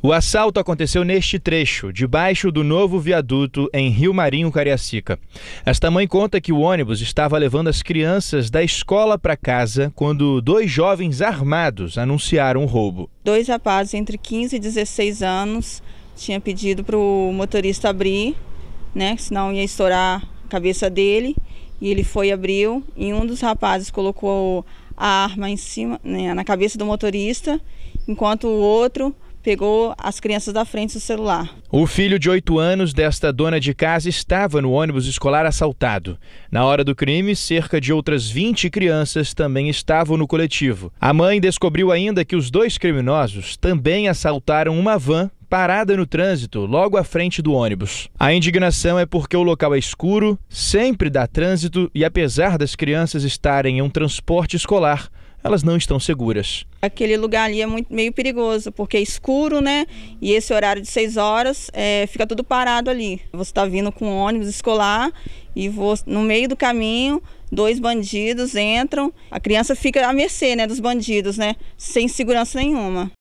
O assalto aconteceu neste trecho, debaixo do novo viaduto em Rio Marinho, Cariacica. Esta mãe conta que o ônibus estava levando as crianças da escola para casa quando dois jovens armados anunciaram o roubo. Dois rapazes entre 15 e 16 anos tinha pedido para o motorista abrir, né, senão ia estourar a cabeça dele, e ele foi abriu, e um dos rapazes colocou a arma em cima, né, na cabeça do motorista, enquanto o outro pegou as crianças da frente do celular. O filho de 8 anos desta dona de casa estava no ônibus escolar assaltado. Na hora do crime, cerca de outras 20 crianças também estavam no coletivo. A mãe descobriu ainda que os dois criminosos também assaltaram uma van parada no trânsito, logo à frente do ônibus. A indignação é porque o local é escuro, sempre dá trânsito e, apesar das crianças estarem em um transporte escolar, elas não estão seguras. Aquele lugar ali é muito, meio perigoso, porque é escuro, né? E esse horário de 6 horas é, fica tudo parado ali. Você está vindo com um ônibus escolar e no meio do caminho dois bandidos entram, a criança fica à mercê né, dos bandidos, né? Sem segurança nenhuma.